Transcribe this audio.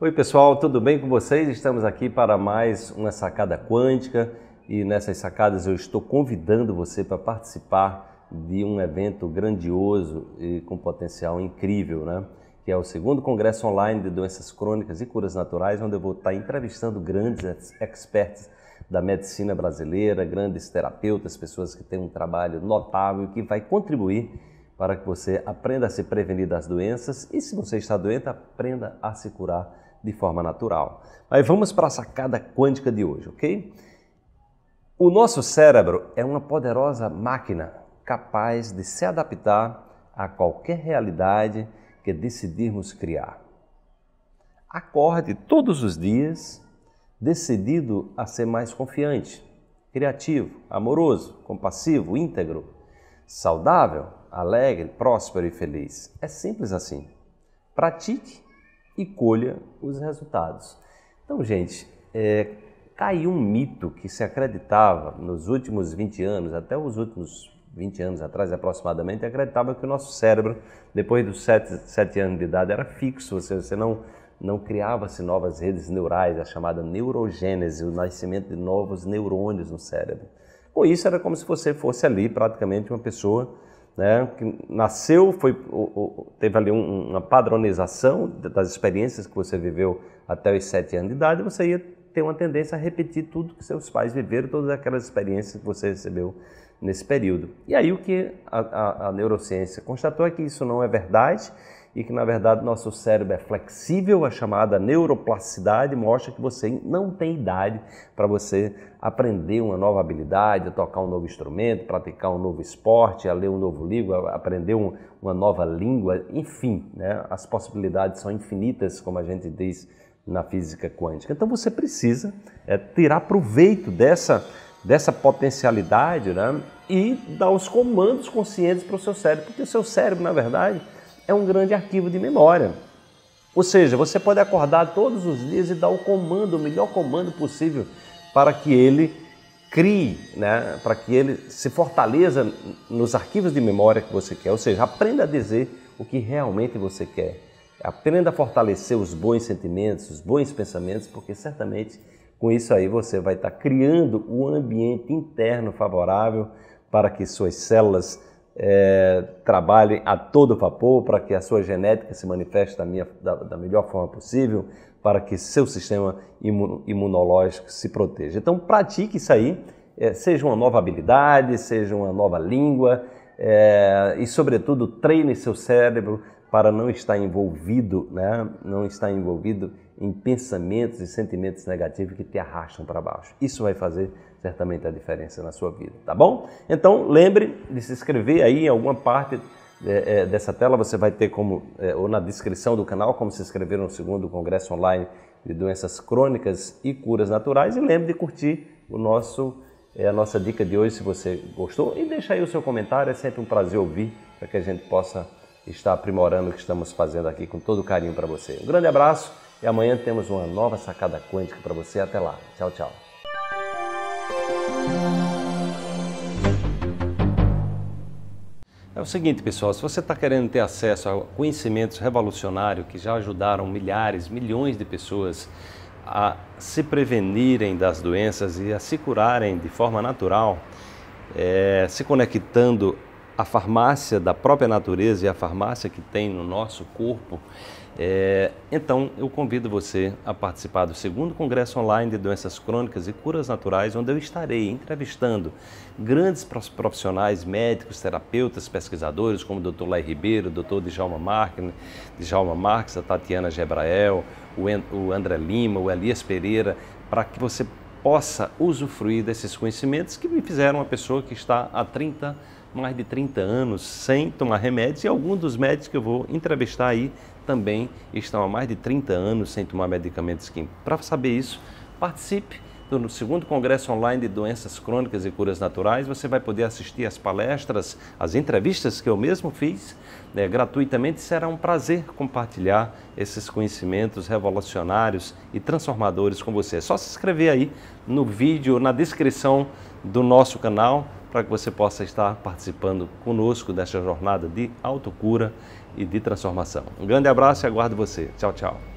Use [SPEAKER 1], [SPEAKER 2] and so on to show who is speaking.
[SPEAKER 1] Oi, pessoal, tudo bem com vocês? Estamos aqui para mais uma sacada quântica e nessas sacadas eu estou convidando você para participar de um evento grandioso e com potencial incrível, né? Que é o segundo congresso online de doenças crônicas e curas naturais, onde eu vou estar entrevistando grandes experts da medicina brasileira, grandes terapeutas, pessoas que têm um trabalho notável que vai contribuir para que você aprenda a se prevenir das doenças e, se você está doente, aprenda a se curar de forma natural. Mas vamos para a sacada quântica de hoje, ok? O nosso cérebro é uma poderosa máquina capaz de se adaptar a qualquer realidade que decidirmos criar. Acorde todos os dias decidido a ser mais confiante, criativo, amoroso, compassivo, íntegro, saudável, alegre, próspero e feliz. É simples assim. Pratique e colha os resultados. Então, gente, é, caiu um mito que se acreditava nos últimos 20 anos, até os últimos 20 anos atrás aproximadamente, acreditava que o nosso cérebro, depois dos 7, 7 anos de idade, era fixo, ou seja, você não, não criava-se novas redes neurais, a chamada neurogênese, o nascimento de novos neurônios no cérebro. Com isso, era como se você fosse ali praticamente uma pessoa né, que nasceu, foi, teve ali uma padronização das experiências que você viveu até os sete anos de idade, você ia ter uma tendência a repetir tudo que seus pais viveram, todas aquelas experiências que você recebeu nesse período. E aí o que a, a, a neurociência constatou é que isso não é verdade e que na verdade nosso cérebro é flexível, a chamada neuroplasticidade mostra que você não tem idade para você aprender uma nova habilidade, tocar um novo instrumento, praticar um novo esporte, ler um novo livro, aprender um, uma nova língua, enfim, né? as possibilidades são infinitas, como a gente diz na física quântica. Então você precisa é, tirar proveito dessa, dessa potencialidade né? e dar os comandos conscientes para o seu cérebro, porque o seu cérebro, na verdade, é um grande arquivo de memória. Ou seja, você pode acordar todos os dias e dar o comando, o melhor comando possível, para que ele crie, né? para que ele se fortaleça nos arquivos de memória que você quer. Ou seja, aprenda a dizer o que realmente você quer. Aprenda a fortalecer os bons sentimentos, os bons pensamentos, porque certamente com isso aí você vai estar criando o um ambiente interno favorável para que suas células é, trabalhem a todo vapor para que a sua genética se manifeste da, minha, da, da melhor forma possível, para que seu sistema imunológico se proteja. Então, pratique isso aí, é, seja uma nova habilidade, seja uma nova língua é, e, sobretudo, treine seu cérebro para não estar envolvido, né? não estar envolvido em pensamentos e sentimentos negativos que te arrastam para baixo. Isso vai fazer certamente a diferença na sua vida, tá bom? Então lembre de se inscrever aí em alguma parte é, é, dessa tela você vai ter como, é, ou na descrição do canal, como se inscrever no segundo congresso online de doenças crônicas e curas naturais. E lembre de curtir o nosso, é, a nossa dica de hoje se você gostou. E deixa aí o seu comentário, é sempre um prazer ouvir para que a gente possa estar aprimorando o que estamos fazendo aqui com todo carinho para você. Um grande abraço e amanhã temos uma nova sacada quântica para você. Até lá. Tchau, tchau. É o seguinte, pessoal, se você está querendo ter acesso a conhecimentos revolucionários que já ajudaram milhares, milhões de pessoas a se prevenirem das doenças e a se curarem de forma natural, é, se conectando a farmácia da própria natureza e a farmácia que tem no nosso corpo, é, então eu convido você a participar do segundo congresso online de doenças crônicas e curas naturais, onde eu estarei entrevistando grandes profissionais, médicos, terapeutas, pesquisadores, como o Dr. Lai Ribeiro, o Dr. Djalma Marques, Djalma Marques, a Tatiana Gebrael, o André Lima, o Elias Pereira, para que você possa usufruir desses conhecimentos que me fizeram uma pessoa que está há 30, mais de 30 anos sem tomar remédios e alguns dos médicos que eu vou entrevistar aí também estão há mais de 30 anos sem tomar medicamentos químicos. Para saber isso, participe no segundo Congresso Online de Doenças Crônicas e Curas Naturais, você vai poder assistir às palestras, às entrevistas que eu mesmo fiz né, gratuitamente. Será um prazer compartilhar esses conhecimentos revolucionários e transformadores com você. É só se inscrever aí no vídeo, na descrição do nosso canal, para que você possa estar participando conosco dessa jornada de autocura e de transformação. Um grande abraço e aguardo você. Tchau, tchau.